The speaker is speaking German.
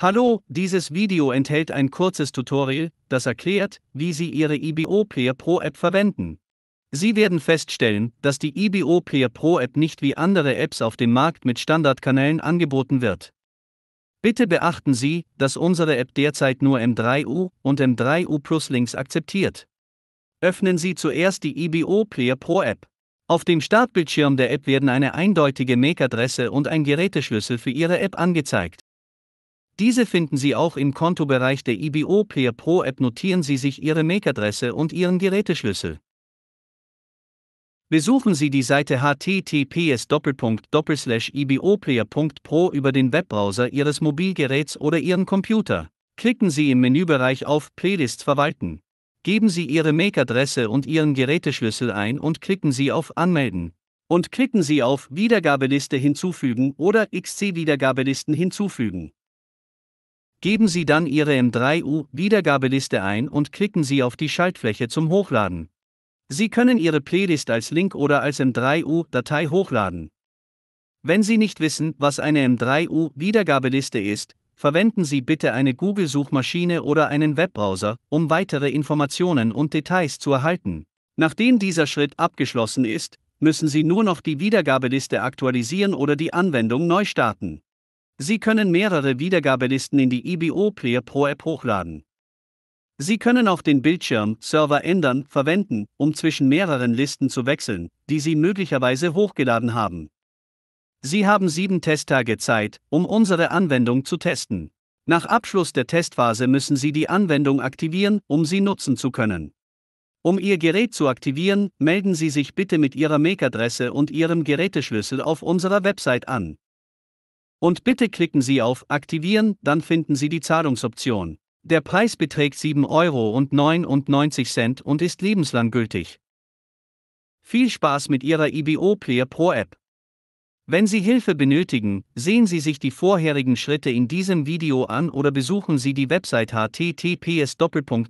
Hallo, dieses Video enthält ein kurzes Tutorial, das erklärt, wie Sie Ihre IBO e Player Pro App verwenden. Sie werden feststellen, dass die IBO e Player Pro App nicht wie andere Apps auf dem Markt mit Standardkanälen angeboten wird. Bitte beachten Sie, dass unsere App derzeit nur M3U und M3U Plus Links akzeptiert. Öffnen Sie zuerst die IBO e Player Pro App. Auf dem Startbildschirm der App werden eine eindeutige MAC-Adresse und ein Geräteschlüssel für Ihre App angezeigt. Diese finden Sie auch im Kontobereich der IBO Peer Pro App. Notieren Sie sich Ihre MAC-Adresse und Ihren Geräteschlüssel. Besuchen Sie die Seite https iboplayerpro über den Webbrowser Ihres Mobilgeräts oder Ihren Computer. Klicken Sie im Menübereich auf Playlists verwalten. Geben Sie Ihre MAC-Adresse und Ihren Geräteschlüssel ein und klicken Sie auf Anmelden. Und klicken Sie auf Wiedergabeliste hinzufügen oder XC-Wiedergabelisten hinzufügen. Geben Sie dann Ihre M3U Wiedergabeliste ein und klicken Sie auf die Schaltfläche zum Hochladen. Sie können Ihre Playlist als Link oder als M3U Datei hochladen. Wenn Sie nicht wissen, was eine M3U Wiedergabeliste ist, verwenden Sie bitte eine Google-Suchmaschine oder einen Webbrowser, um weitere Informationen und Details zu erhalten. Nachdem dieser Schritt abgeschlossen ist, müssen Sie nur noch die Wiedergabeliste aktualisieren oder die Anwendung neu starten. Sie können mehrere Wiedergabelisten in die EBO-Player pro App hochladen. Sie können auch den Bildschirm Server ändern, verwenden, um zwischen mehreren Listen zu wechseln, die Sie möglicherweise hochgeladen haben. Sie haben sieben Testtage Zeit, um unsere Anwendung zu testen. Nach Abschluss der Testphase müssen Sie die Anwendung aktivieren, um sie nutzen zu können. Um Ihr Gerät zu aktivieren, melden Sie sich bitte mit Ihrer MAC-Adresse und Ihrem Geräteschlüssel auf unserer Website an. Und bitte klicken Sie auf Aktivieren, dann finden Sie die Zahlungsoption. Der Preis beträgt 7,99 Euro und ist lebenslang gültig. Viel Spaß mit Ihrer IBO e Player Pro App. Wenn Sie Hilfe benötigen, sehen Sie sich die vorherigen Schritte in diesem Video an oder besuchen Sie die Website https://iboplayer.pro.